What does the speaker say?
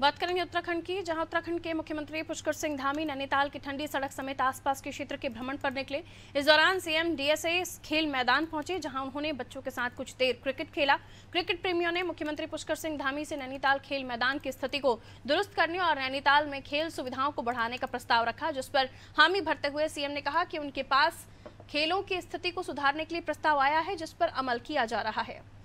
बात करेंगे उत्तराखंड की जहां उत्तराखंड के मुख्यमंत्री पुष्कर सिंह धामी नैनीताल की ठंडी सड़क समेत आसपास के क्षेत्र के भ्रमण पर निकले इस दौरान सीएम डीएसए खेल मैदान पहुंचे जहां उन्होंने बच्चों के साथ कुछ देर क्रिकेट खेला क्रिकेट प्रेमियों ने मुख्यमंत्री पुष्कर सिंह धामी से नैनीताल खेल मैदान की स्थिति को दुरुस्त करने और नैनीताल में खेल सुविधाओं को बढ़ाने का प्रस्ताव रखा जिस पर हामी भरते हुए सीएम ने कहा कि उनके पास खेलों की स्थिति को सुधारने के लिए प्रस्ताव आया है जिस पर अमल किया जा रहा है